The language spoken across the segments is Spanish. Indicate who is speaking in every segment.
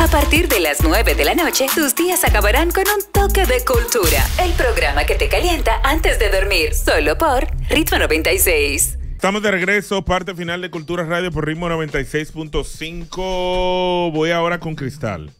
Speaker 1: A partir de las 9 de la noche, tus días acabarán con un toque de cultura. El programa que te calienta antes de dormir, solo por Ritmo 96.
Speaker 2: Estamos de regreso, parte final de Cultura Radio por Ritmo 96.5. Voy ahora con Cristal.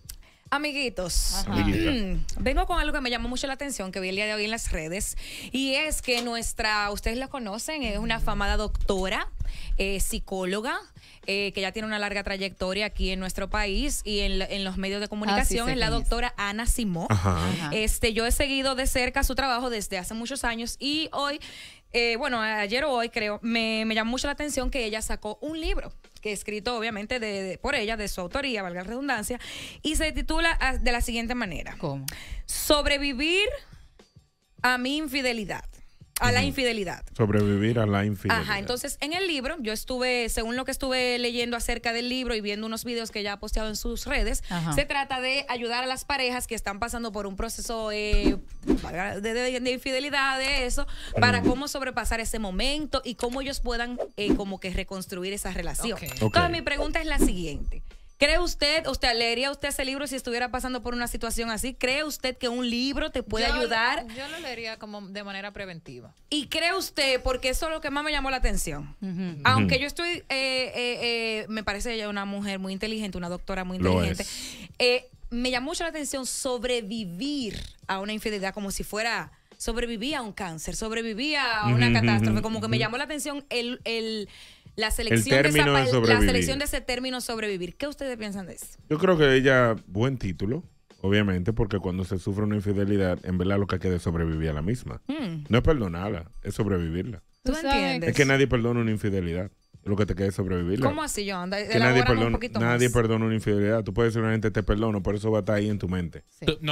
Speaker 3: Amiguitos, mm, vengo con algo que me llamó mucho la atención que vi el día de hoy en las redes y es que nuestra, ustedes la conocen, es una afamada doctora, eh, psicóloga, eh, que ya tiene una larga trayectoria aquí en nuestro país y en, los medios de ah, comunicación, es la doctora Ana Simó. Este, yo he seguido de cerca su trabajo desde hace muchos años y hoy, eh, bueno, ayer o hoy creo, me, me llamó mucho la atención que ella sacó un libro que escrito obviamente por ella, de su autoría, valga la redundancia, y se titula de la siguiente manera. ¿Cómo? Sobrevivir a mi infidelidad a la infidelidad.
Speaker 2: Sobrevivir a la infidelidad. Ajá, entonces
Speaker 3: en el libro, yo estuve, según lo que estuve leyendo acerca del libro y viendo unos videos que ya ha posteado en sus redes, se trata de ayudar a las parejas que están pasando por un proceso eh, de, infidelidad, de eso, para cómo sobrepasar ese momento y cómo ellos puedan eh, como que reconstruir esa relación. Entonces mi pregunta es la siguiente. ¿Cree usted, usted leería usted ese libro si estuviera pasando por una situación así? ¿Cree usted que un libro te puede ayudar?
Speaker 1: Yo lo leería como de manera preventiva.
Speaker 3: ¿Y cree usted, porque eso es lo que más me llamó la atención? Aunque yo estoy, eh, eh, eh, me parece ella una mujer muy inteligente, una doctora muy inteligente, me llamó mucho la atención sobrevivir a una infidelidad como si fuera sobrevivía a un cáncer, sobrevivía a una catástrofe, como que me llamó la atención el, el la selección, de ese término sobrevivir. ¿Qué ustedes piensan de eso?
Speaker 2: Yo creo que ella, buen título, obviamente, porque cuando se sufre una infidelidad, en verdad lo que queda es sobrevivir a la misma. Hmm. No es perdonarla, es sobrevivirla. ¿Tú entiendes? Es que nadie perdona una infidelidad. Lo que te queda es sobrevivirla. ¿Cómo así, John? Que nadie perdona, una infidelidad. Tú puedes decir una gente te perdono, por eso va a estar ahí en tu mente.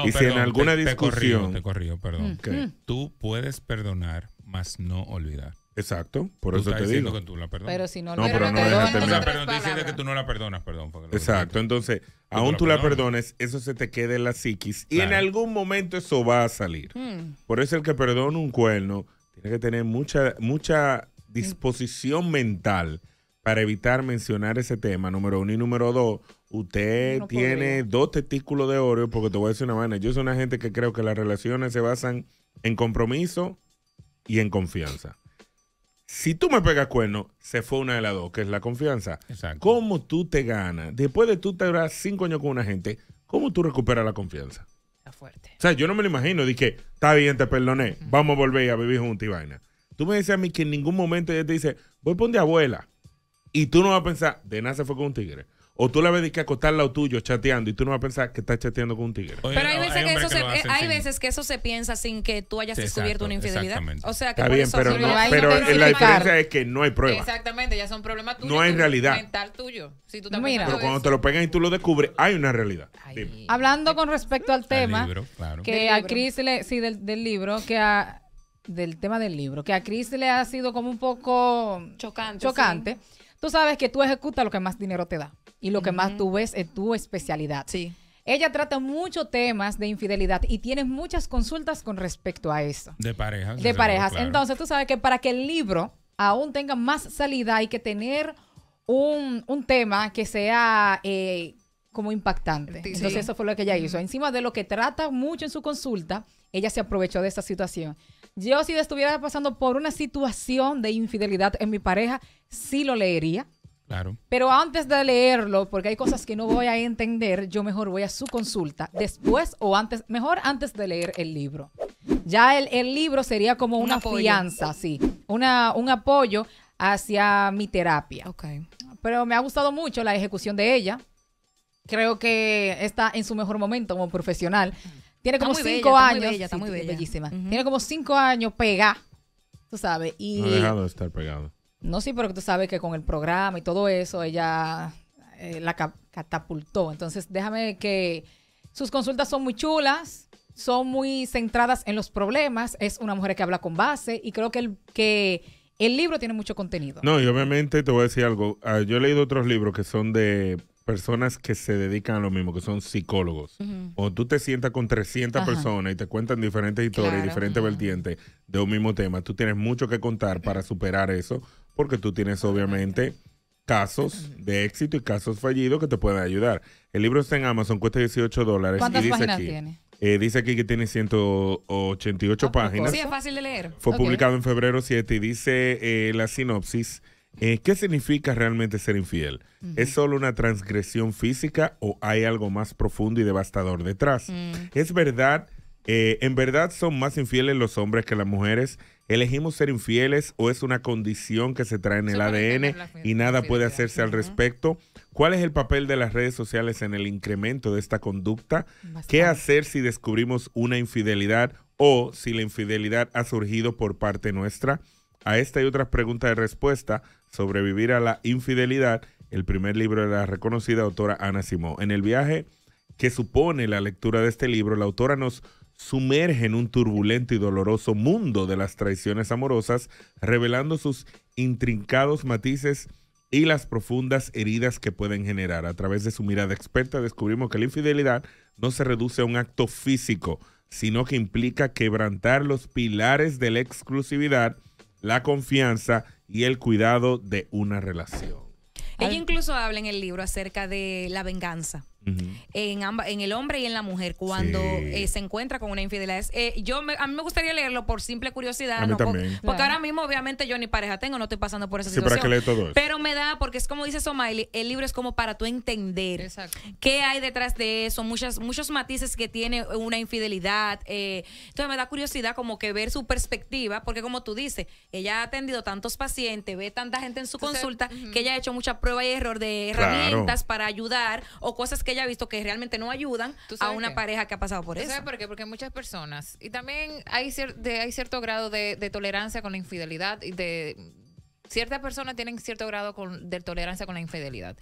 Speaker 2: y si en alguna discusión. Te corrió perdón. Mm. que
Speaker 4: Tú puedes perdonar, mas no olvidar.
Speaker 2: Exacto, por eso te digo. perdonas.
Speaker 4: pero si no, no, pero no diciendo que tú no la perdonas, perdón.
Speaker 2: Exacto, entonces, aún tú la perdones, eso se te queda en la psiquis y en algún momento eso va a salir. Hmm. Por eso el que perdona un cuerno tiene que tener mucha, mucha disposición mental para evitar mencionar ese tema, número uno. Y número dos, usted tiene dos testículos de oro, porque te voy a decir una manera. Yo soy una gente que creo que las relaciones se basan en compromiso y en confianza si tú me pegas cuerno, se fue una de las dos, que es la confianza. ¿Cómo tú te ganas? Después de tú te duras cinco años con una gente, ¿cómo tú recuperas la confianza? La fuerte. O sea, yo no me lo imagino. Dije, está bien, te perdoné. Vamos a volver a vivir juntos y vaina. Tú me dices a mí que en ningún momento ella te dice, voy por abuela. Y tú no vas a pensar, de nada se fue con un tigre o tú la ves que acostarla lo tuyo chateando y tú no vas a pensar que estás chateando con un tigre. pero hay, veces, que, eso se, hay
Speaker 3: veces que eso se piensa sin
Speaker 1: que tú hayas descubierto una infidelidad. O sea, que Está bien, eso, pero, pero la diferencia es
Speaker 2: que no hay prueba.
Speaker 1: Exactamente, ya son problemas
Speaker 2: tuyos. No hay realidad.
Speaker 1: Pero
Speaker 2: cuando te lo pegan y tú lo descubres, hay una realidad.
Speaker 5: Hablando con respecto al tema, que a Chris le, sí, del, libro, que a del tema del libro, que a Cris le ha sido como un poco chocante. chocante. Tú sabes que tú ejecutas lo que más dinero te da y lo que más tú ves es tu especialidad. Sí. Ella trata muchos temas de infidelidad y tiene muchas consultas con respecto a eso.
Speaker 4: De parejas. De parejas. Entonces,
Speaker 5: tú sabes que para que el libro aún tenga más salida hay que tener un, tema que sea eh, como impactante. Entonces, eso fue lo que ella hizo. Encima de lo que trata mucho en su consulta, ella se aprovechó de esta situación. Yo si estuviera pasando por una situación de infidelidad en mi pareja, sí lo leería pero antes de leerlo, porque hay cosas que no voy a entender, yo mejor voy a su consulta después o antes, mejor antes de leer el libro. Ya el, libro sería como una fianza, sí, una, un apoyo hacia mi terapia. Okay. Pero me ha gustado mucho la ejecución de ella. Creo que está en su mejor momento como profesional. Tiene como cinco años. Está está muy Bellísima. Tiene como cinco años pegada, tú sabes. Y, de
Speaker 2: estar pegado.
Speaker 5: No, sí, pero tú sabes que con el programa y todo eso, ella eh, la catapultó. Entonces, déjame que sus consultas son muy chulas, son muy centradas en los problemas. Es una mujer que habla con base y creo que el, que el libro tiene mucho contenido.
Speaker 2: No, y obviamente te voy a decir algo. Ah, yo he leído otros libros que son de personas que se dedican a lo mismo, que son psicólogos. O tú te sientas con 300 personas y te cuentan diferentes historias, y diferentes vertientes de un mismo tema. Tú tienes mucho que contar para superar eso porque tú tienes obviamente casos de éxito y casos fallidos que te pueden ayudar. El libro está en Amazon, cuesta 18 dólares. ¿Cuántas y páginas tiene? Eh, dice aquí que tiene 188 páginas. Sí, es
Speaker 3: fácil de leer. Fue publicado
Speaker 2: en febrero 7 y dice eh, la sinopsis. Eh, ¿Qué significa realmente ser infiel? ¿Es solo una transgresión física o hay algo más profundo y devastador detrás? Mm. ¿Es verdad eh, en verdad son más infieles los hombres que las mujeres. ¿Elegimos ser infieles o es una condición que se trae en el ADN y nada puede hacerse al respecto? ¿Cuál es el papel de las redes sociales en el incremento de esta conducta? ¿Qué hacer si descubrimos una infidelidad o si la infidelidad ha surgido por parte nuestra? A esta y otras preguntas de respuesta, sobrevivir a la infidelidad, el primer libro de la reconocida autora Ana Simó. En el viaje que supone la lectura de este libro, la autora nos sumerge en un turbulento y doloroso mundo de las traiciones amorosas, revelando sus intrincados matices y las profundas heridas que pueden generar. A través de su mirada experta descubrimos que la infidelidad no se reduce a un acto físico, sino que implica quebrantar los pilares de la exclusividad, la confianza y el cuidado de una relación.
Speaker 3: Ella incluso habla en el libro acerca de la venganza en, en el hombre y en la mujer cuando eh, se encuentra con una infidelidad. Eh, yo a mí me gustaría leerlo por simple curiosidad, porque, ahora mismo obviamente yo ni pareja tengo, no estoy pasando por esa situación. pero me da, porque es como dice Somaili, el libro es como para tú entender qué hay detrás de eso, muchas, muchos matices que tiene una infidelidad. Eh, entonces me da curiosidad como que ver su perspectiva, porque como tú dices, ella ha atendido tantos pacientes, ve tanta gente en su consulta, que ella ha hecho mucha prueba y error de herramientas para ayudar o cosas que ya visto
Speaker 1: que realmente no ayudan a una pareja que ha pasado por eso. ¿Sabes por qué? Porque muchas personas, y también hay, hay cierto grado de, tolerancia con la infidelidad y de ciertas personas tienen cierto grado de tolerancia con la infidelidad.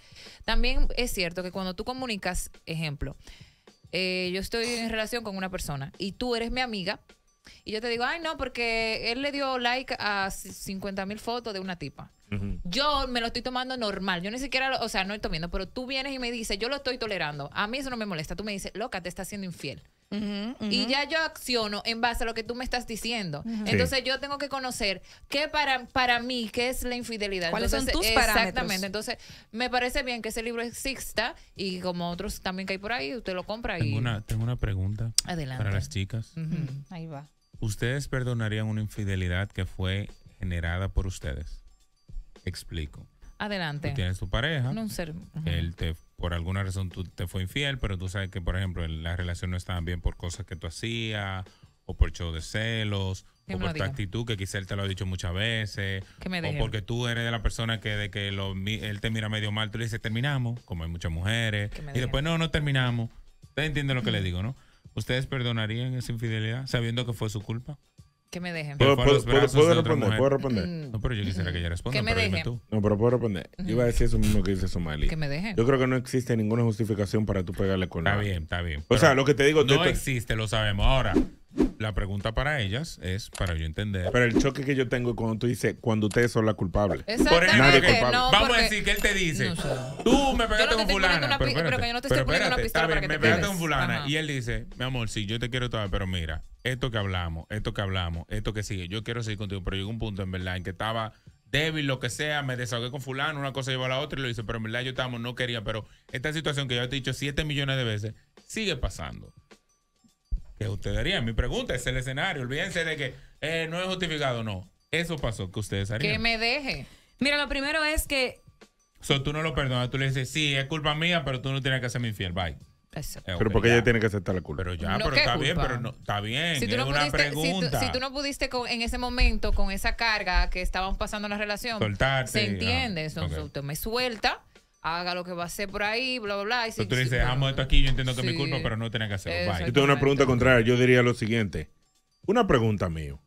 Speaker 1: También es cierto que cuando tú comunicas, ejemplo, eh, yo estoy en relación con una persona y tú eres mi amiga, y yo te digo, ay, no, porque él le dio like a 50 mil fotos de una tipa. Yo me lo estoy tomando normal. Yo ni siquiera, o sea, no estoy tomando, pero tú vienes y me dices, yo lo estoy tolerando. A mí eso no me molesta. Tú me dices, loca, te está haciendo infiel. Y ya yo acciono en base a lo que tú me estás diciendo. Entonces yo tengo que conocer qué para, para mí, qué es la infidelidad. ¿Cuáles son tus parámetros? Exactamente. Entonces me parece bien que ese libro exista y como otros también que hay por ahí, usted lo compra tengo Una,
Speaker 4: tengo una pregunta para las chicas.
Speaker 1: Mm, ahí va.
Speaker 4: ¿Ustedes perdonarían una infidelidad que fue generada por ustedes? Explico. Adelante. Tú tienes tu pareja. un
Speaker 1: ser. Él
Speaker 4: te, por alguna razón tú te fue infiel, pero tú sabes que, por ejemplo, la relación no estaba bien por cosas que tú hacías, o por show de celos, o por tu actitud, que quizás él te lo ha dicho muchas veces, me o porque tú eres de la persona que de que lo, él te mira medio mal, tú le dices, terminamos, como hay muchas mujeres, y después, no, no terminamos. Ustedes entienden lo que le digo, ¿no? ¿Ustedes perdonarían esa infidelidad sabiendo que fue su culpa? Que me dejen. ¿Puedo, responder? ¿Puedo mm.
Speaker 2: responder? No,
Speaker 4: pero yo quisiera que ella responda. Que me dejen.
Speaker 2: No, pero puedo responder. Yo iba a decir eso mismo que dice Somali. Que me dejen. Yo creo que no existe ninguna justificación para tú pegarle con Está bien, está bien. O sea, lo que te digo... No
Speaker 4: existe, lo sabemos. Ahora, la pregunta para ellas es para yo
Speaker 2: entender. Pero el choque que yo tengo es cuando tú dices, cuando ustedes son las culpables. Exacto. Nadie Vamos a decir
Speaker 4: que él te dice, tú me pegaste con fulana. Pero, que yo no te estoy poniendo una pistola para me pegaste con fulana. Y él dice, mi amor, sí, yo te quiero todavía, pero mira, esto que hablamos, esto que hablamos, esto que sigue, yo quiero seguir contigo, pero llegó un punto en verdad en que estaba débil, lo que sea, me desahogué con fulano, una cosa llevó a la otra y lo hice, pero en verdad yo estaba, no quería, pero esta situación que yo te he dicho siete millones de veces, sigue pasando que ustedes harían. Mi pregunta es el escenario. Olvídense de que eh, no es justificado, no. Eso pasó que ustedes harían. Que
Speaker 3: me deje. Mira, lo primero es que.
Speaker 4: So, tú no lo perdonas, tú le dices, sí, es culpa mía, pero tú no tienes que hacerme mi infiel, bye. Eso. Eh, pero
Speaker 2: porque ella tiene que aceptar la culpa. Pero ya, pero está bien, pero no, está bien. Si tú, no pudiste, pregunta. Si, tú,
Speaker 1: no pudiste en ese momento con esa carga que estábamos pasando en la relación, Se entiende, ah, me suelta haga lo que va a hacer por ahí, bla, bla, bla. Y si,
Speaker 2: tú dices, dejamos esto aquí, yo
Speaker 4: entiendo que es mi culpa, pero no tiene que hacerlo. Yo tengo
Speaker 2: una pregunta contraria, yo diría lo siguiente. Una pregunta mío.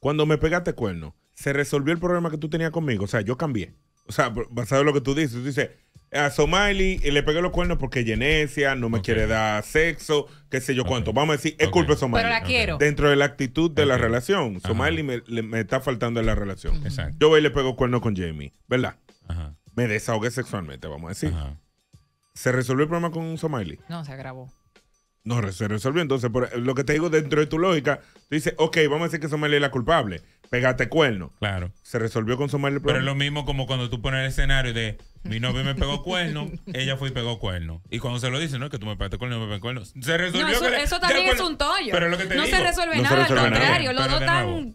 Speaker 2: Cuando me pegaste cuerno, ¿se resolvió el problema que tú tenías conmigo? O sea, yo cambié. O sea, basado en lo que tú dices, tú dices, a ah, y eh, le pegué los cuernos porque Genesia no me quiere dar sexo, qué sé yo cuánto. Vamos a decir, es culpa de Somali. Pero la quiero. Dentro de la actitud de la relación. Somali me, me, está faltando en la relación. Exacto. Yo voy y le pego cuernos con Jamie, ¿verdad? Ajá me desahogué sexualmente, vamos a decir. ¿Se resolvió el problema con un
Speaker 4: No, se agravó.
Speaker 2: No, se resolvió. Entonces, por lo que te digo dentro de tu lógica, tú dices, ok, vamos a decir que Somaly es la culpable. Pégate cuerno. Claro. Se resolvió con Somaly el problema. Pero es lo
Speaker 4: mismo como cuando tú pones el escenario de mi novio me pegó cuerno, ella fue y pegó cuerno. Y cuando se lo dicen, no, es que tú me pegaste cuerno, no me pegó cuerno. Se resolvió. eso,
Speaker 3: también es un tollo. Pero lo que te no digo, se resuelve no nada, se resuelve al contrario. Los dos están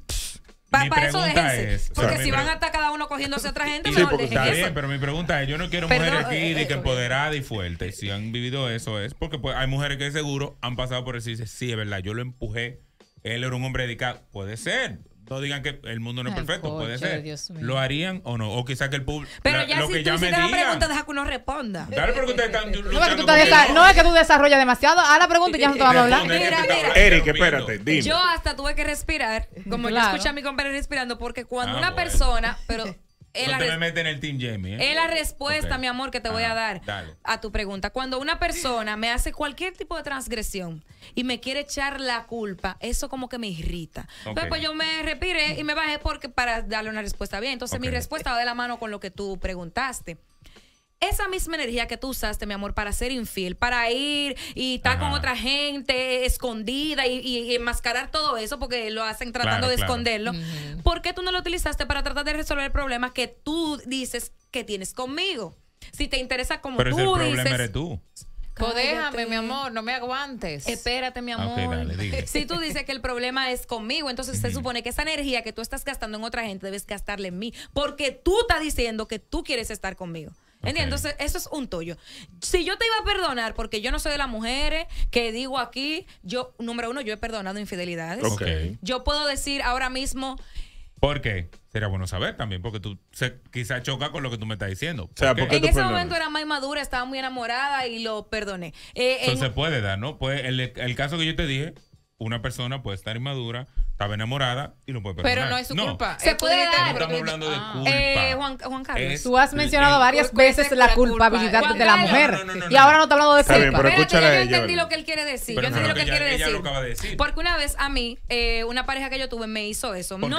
Speaker 4: para eso porque si van a
Speaker 3: estar cada uno cogiéndose a otra gente, sí, Está bien,
Speaker 4: pero mi pregunta es: yo no quiero mujeres aquí eh, eh, empoderadas y fuertes. Si han vivido eso, es porque pues, hay mujeres que seguro han pasado por decirse, sí, es verdad, yo lo empujé. Él era un hombre dedicado. Puede ser todos digan que el mundo no es perfecto, puede ser. ¿Lo harían o no? O quizás que el público. Pero ya
Speaker 2: lo si que tú ya me la pregunta,
Speaker 3: deja que uno responda. Dale,
Speaker 4: porque ustedes están No es que tú, no
Speaker 3: es que
Speaker 5: tú desarrollas demasiado. haz ah, la pregunta y ya no te vamos a hablar. Mira, mira.
Speaker 2: Eric, espérate, dime. Yo
Speaker 5: hasta tuve que
Speaker 3: respirar. Como yo escuché a mi compañero respirando, porque cuando ah, una persona. pero es
Speaker 4: en el Team Jamie. Es ¿eh? la respuesta, mi amor, que te voy a dar
Speaker 3: a tu pregunta. Cuando una persona me hace cualquier tipo de transgresión y me quiere echar la culpa, eso como que me irrita. pues yo me respiré y me bajé porque para darle una respuesta bien. Entonces mi respuesta va de la mano con lo que tú preguntaste esa misma energía que tú usaste, mi amor, para ser infiel, para ir y estar con otra gente escondida y, enmascarar todo eso, porque lo hacen tratando de esconderlo, ¿por qué tú no lo utilizaste para tratar de resolver el problema que tú dices que tienes conmigo? Si te interesa como tú dices... tú. Pues déjame, mi amor, no me aguantes. Espérate, mi ah, amor. si tú dices que el problema es conmigo, entonces se supone que esa energía que tú estás gastando en otra gente debes gastarla en mí, porque tú estás diciendo que tú quieres estar conmigo. Entonces, eso es un tollo. Si yo te iba a perdonar, porque yo no soy de las mujeres que digo aquí, yo, número uno, yo he perdonado infidelidades. Ok. Yo puedo decir ahora mismo,
Speaker 4: ¿Por qué? Sería bueno saber también, porque tú quizás choca con lo que tú me estás diciendo. O sea, porque- en ese momento
Speaker 3: era más madura, estaba muy enamorada y lo perdoné. Eh, Entonces se
Speaker 4: puede dar, ¿no? Pues el caso que yo te dije, una persona puede estar inmadura, estaba enamorada y no puede perdonar. Pero no es su culpa.
Speaker 5: Se puede dar.
Speaker 4: estamos hablando de ah. culpa. Eh, Juan, Carlos.
Speaker 5: tú has mencionado varias veces la culpabilidad de la mujer. y ahora no te hablando de culpa. pero
Speaker 3: escúchale yo entendí lo que él quiere decir. yo entendí lo que él quiere decir. Porque una vez a mí, eh, una pareja que yo tuve me hizo eso. ¿Por qué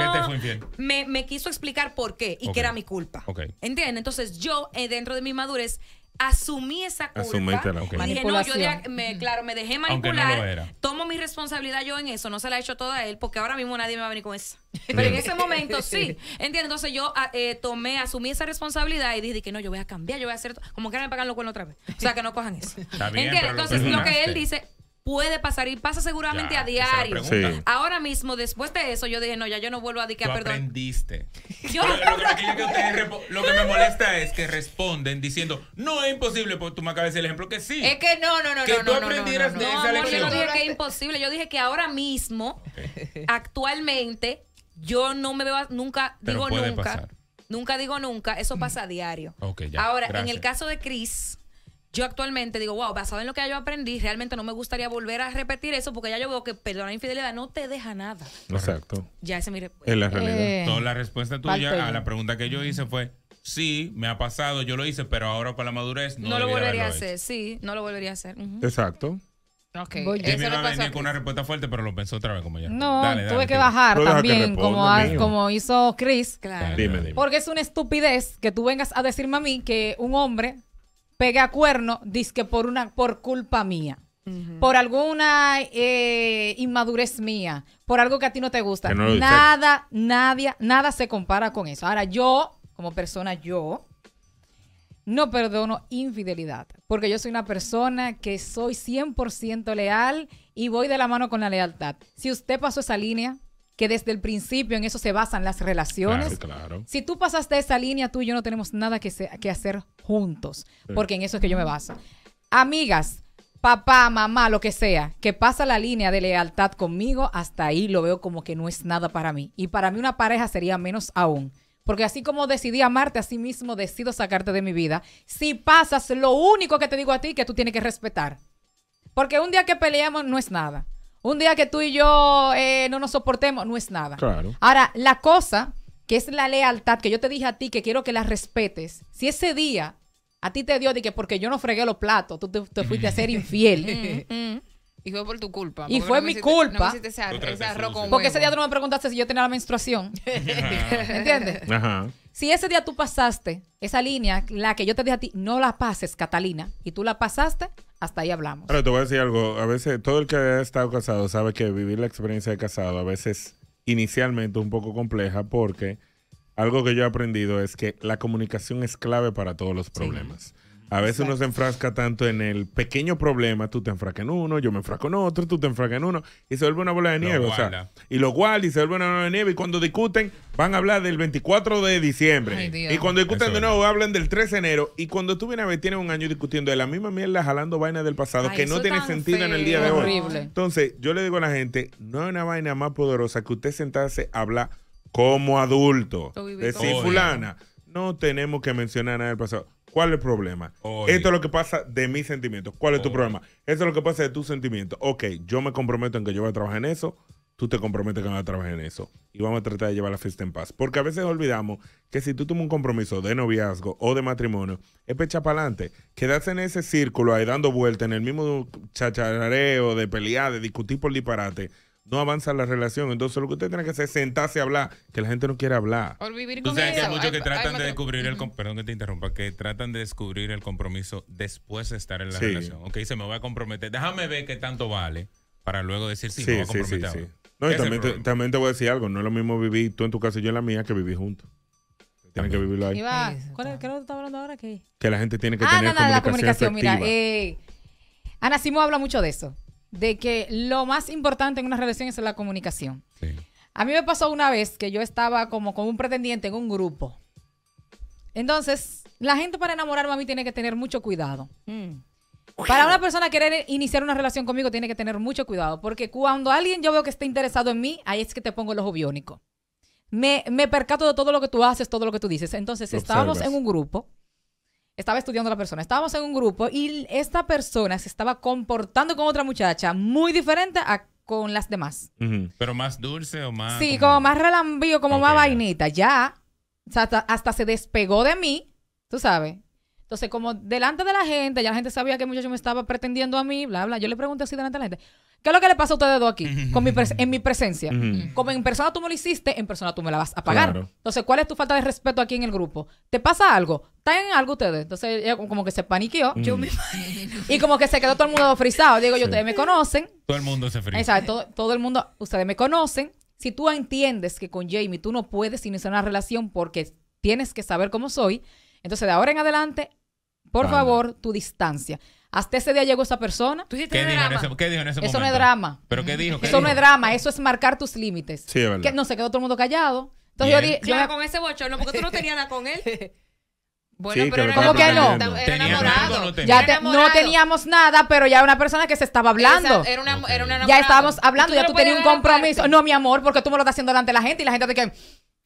Speaker 3: te fue Me, me quiso explicar por qué y que era mi culpa. Okay. ¿Entiendes? Entonces yo, eh, dentro de mi madurez, asumí esa culpa. yo me, claro, me dejé manipular. tomo mi responsabilidad yo en eso. No se la he hecho toda a él porque ahora mismo nadie me va a venir con eso. Pero en ese momento sí. ¿Entiendes? Entonces yo ah, eh, tomé, asumí esa responsabilidad y dije que no, yo voy a cambiar, yo voy a hacer. Como ahora me pagan los cuernos otra vez. O sea, que no cojan eso. Está Entonces lo que él dice, puede pasar y pasa seguramente a diario. Ahora mismo, después de eso, yo dije, no, ya yo no vuelvo a decir que perdón.
Speaker 4: aprendiste. Yo lo, que, lo, que me molesta es que responden diciendo, no es imposible, porque tú me acabas de decir el ejemplo que sí. Es
Speaker 3: que no, no,
Speaker 5: no,
Speaker 4: que no. Que tú no, aprendieras de esa amor, lección. Yo no dije
Speaker 3: que es imposible, yo dije que ahora mismo, actualmente, yo no me veo, nunca, digo nunca, pasar. nunca digo nunca, eso pasa a diario.
Speaker 5: ya, ahora, en el
Speaker 3: caso de Cris yo actualmente digo, wow, basado en lo que yo aprendí, realmente no me gustaría volver a repetir eso porque ya yo veo que perdonar infidelidad no te deja nada. Exacto. Ya esa es mi respuesta. Es la eh, realidad. Eh,
Speaker 4: la respuesta tuya a la pregunta que yo hice fue, sí, me ha pasado, yo lo hice, pero ahora para la madurez no, no lo volvería a hacer.
Speaker 3: Sí, no lo volvería a hacer.
Speaker 4: Exacto. Okay. Voy va a con una respuesta fuerte, pero lo pensó otra vez como ya. No, tuve que bajar también, como,
Speaker 5: hizo Chris. Claro. dime, dime. Porque es una estupidez que tú vengas a decirme a mí que un hombre a cuerno, dice por una, por culpa mía. Por alguna eh, inmadurez mía, por algo que a ti no te gusta. nada, nadie, nada se compara con eso. Ahora, yo, como persona, yo, no perdono infidelidad, porque yo soy una persona que soy 100% leal y voy de la mano con la lealtad. Si usted pasó esa línea, que desde el principio en eso se basan las relaciones. Claro, Si tú pasaste esa línea, tú y yo no tenemos nada que, que hacer juntos, porque en eso es que yo me baso. Amigas, papá, mamá, lo que sea, que pasa la línea de lealtad conmigo, hasta ahí lo veo como que no es nada para mí. Y para mí una pareja sería menos aún. Porque así como decidí amarte, así mismo decido sacarte de mi vida. Si pasas, lo único que te digo a ti que tú tienes que respetar. Porque un día que peleamos no es nada un día que tú y yo eh, no nos soportemos, no es nada. Claro. Ahora, la cosa que es la lealtad, que yo te dije a ti que quiero que la respetes, si ese día a ti te dio de que porque yo no fregué los platos, tú te, fuiste a ser infiel.
Speaker 1: Mm, mm. Y fue por tu culpa. Y fue mi
Speaker 5: culpa. porque ese día tú no me preguntaste si yo tenía la menstruación. ¿Entiendes? Ajá. Si ese día tú pasaste esa línea, la que yo te dije a ti, no la pases, Catalina, y tú la pasaste, hasta ahí hablamos.
Speaker 2: Pero te voy a decir algo. A veces todo el que ha estado casado sabe que vivir la experiencia de casado a veces inicialmente un poco compleja porque algo que yo he aprendido es que la comunicación es clave para todos los problemas. A veces uno se enfrasca tanto en el pequeño problema, tú te enfrascas en uno, yo me enfrasco en otro, tú te enfrascas en uno, y se vuelve una bola de nieve. y lo cual y se vuelve una bola de nieve. Y cuando discuten, van a hablar del 24 de diciembre. y cuando discuten de nuevo, hablan del 3 de enero. Y cuando tú vienes a ver, tienen un año discutiendo de la misma mierda, jalando vaina del pasado, que no tiene sentido en el día de hoy. Entonces, yo le digo a la gente, no hay una vaina más poderosa que usted sentarse a hablar como adulto. Decir, fulana, no tenemos que mencionar nada del pasado ¿Cuál es el problema? Esto es lo que pasa de mis sentimientos. ¿Cuál es tu problema? Esto es lo que pasa de tus sentimientos. Ok, yo me comprometo en que yo voy a trabajar en eso. Tú te comprometes que voy a trabajar en eso. Y vamos a tratar de llevar la fiesta en paz. Porque a veces olvidamos que si tú tomas un compromiso de noviazgo o de matrimonio, es pecha para adelante. Quedarse en ese círculo ahí dando vueltas, en el mismo chacharareo de pelear, de discutir por disparate no avanza la relación. Entonces, lo que usted tiene que hacer es sentarse a hablar, que la gente no quiere hablar. Por
Speaker 4: vivir con que hay muchos que tratan de descubrir el... Perdón que te interrumpa, que tratan de descubrir el compromiso después de estar en la relación. Ok, se me va a comprometer. Déjame ver qué tanto vale para luego decir si sí, me voy a comprometer. Sí,
Speaker 2: no, y también te, voy a decir algo. No es lo mismo vivir tú en tu casa y yo en la mía que vivir juntos tienen que vivirlo ahí.
Speaker 5: ¿Qué lo que hablando ahora? Que
Speaker 2: la gente tiene que ah, tener comunicación la comunicación, mira.
Speaker 5: Eh, Ana Simo habla mucho de eso de que lo más importante en una relación es la comunicación. A mí me pasó una vez que yo estaba como con un pretendiente en un grupo. Entonces, la gente para enamorarme a mí tiene que tener mucho cuidado. Mm. Para una persona querer iniciar una relación conmigo tiene que tener mucho cuidado, porque cuando alguien yo veo que está interesado en mí, ahí es que te pongo el ojo biónico. Me, me percato de todo lo que tú haces, todo lo que tú dices. Entonces, estábamos en un grupo estaba estudiando a la persona. Estábamos en un grupo y esta persona se estaba comportando con otra muchacha muy diferente a con las demás.
Speaker 4: Pero más dulce o más. Sí,
Speaker 5: como, más relambío, como más vainita. Ya, hasta, hasta, se despegó de mí, tú sabes. Entonces, como delante de la gente, ya la gente sabía que el muchacho me estaba pretendiendo a mí, bla, bla. Yo le pregunté así delante de la gente. ¿Qué es lo que le pasa a ustedes dos aquí? Con en mi presencia. Como en persona tú me lo hiciste, en persona tú me la vas a pagar. Entonces, ¿cuál es tu falta de respeto aquí en el grupo? ¿Te pasa algo? ¿Están en algo ustedes? Entonces, ella como que se paniqueó. Y como que se quedó todo el mundo frisado. Digo, yo, ustedes me conocen.
Speaker 4: Todo el mundo se frisa.
Speaker 5: Exacto. Todo, el mundo, ustedes me conocen. Si tú entiendes que con Jamie tú no puedes iniciar una relación porque tienes que saber cómo soy, entonces de ahora en adelante, por favor, tu distancia. Hasta ese día llegó esa persona. ¿Qué, dijo en
Speaker 4: ese, momento? eso no es drama. ¿Pero qué dijo? eso no es
Speaker 5: drama, eso es marcar tus límites. Sí, verdad. no, se quedó todo el mundo callado. Entonces yo dije... con
Speaker 3: ese bochorno, porque tú no tenías nada con él.
Speaker 1: Bueno, pero no. ¿cómo que no? Era enamorado. ya
Speaker 5: no teníamos nada, pero ya era una persona que se estaba hablando. era
Speaker 4: una, era una
Speaker 5: ya estábamos hablando, ya tú tenías un compromiso. No, mi amor, porque tú me lo estás haciendo delante de la gente y la gente te que...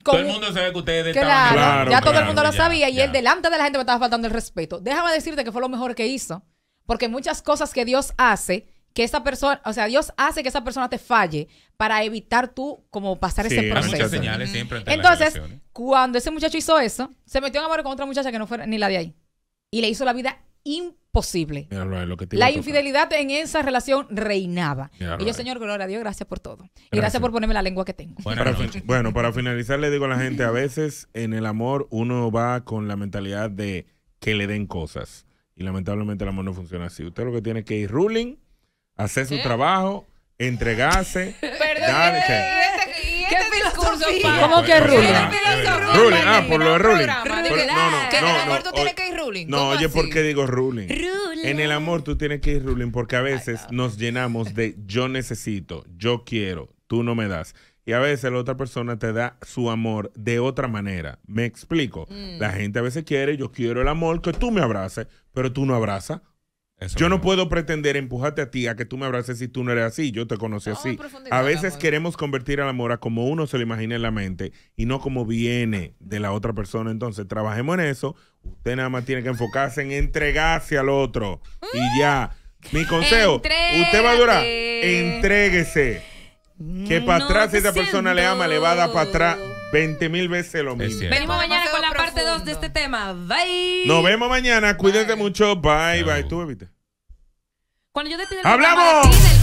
Speaker 4: Todo el mundo sabe que ustedes claro, estaban... claro, ya todo el mundo lo sabía y
Speaker 5: él delante de la gente me estaba faltando el respeto. Déjame decirte que fue lo mejor que hizo. Porque muchas cosas que Dios hace, que esa persona, o sea, Dios hace que esa persona te falle para evitar tú como pasar ese proceso. Entonces, cuando ese muchacho hizo eso, se metió en amor con otra muchacha que no fuera ni la de ahí. Y le hizo la vida imposible. la infidelidad en esa relación reinaba. y yo, Señor, gloria a Dios, gracias por todo. Y gracias por ponerme la lengua que tengo.
Speaker 2: bueno, para finalizar, le digo a la gente, a veces en el amor uno va con la mentalidad de que le den cosas. Y lamentablemente el amor no funciona así. Usted lo que tiene que ir ruling, hacer su ¿Eh? trabajo, entregarse. Perdón, ¿qué,
Speaker 4: este,
Speaker 1: este ¿qué, discurso ¿Cómo que ruling? Ruling, ah, por lo de ruling. No, no, ah,
Speaker 2: que en el amor tú tienes que ir ruling. No, oye, ¿por qué digo ruling? En el amor tú tienes que ir ruling porque a veces nos llenamos de yo necesito, yo quiero, tú no me das y a veces la otra persona te da su amor de otra manera. Me explico. Mm. La gente a veces quiere, yo quiero el amor, que tú me abraces, pero tú no abrazas. yo no puedo pretender empujarte a ti a que tú me abraces si tú no eres así, yo te conocí así. A veces queremos convertir al amor a como uno se lo imagina en la mente y no como viene de la otra persona. Entonces, trabajemos en eso. Usted nada más tiene que enfocarse en entregarse al otro y ya. Mi consejo, usted va a durar, entréguese. Que para atrás, si esa persona le ama, le va a dar para atrás 20 mil veces lo mismo. Venimos
Speaker 3: mañana con la parte 2 de este tema. Bye. Nos vemos
Speaker 2: mañana. Cuídate mucho. Bye, bye. Tú, evita.
Speaker 3: Cuando yo te
Speaker 4: ¡Hablamos!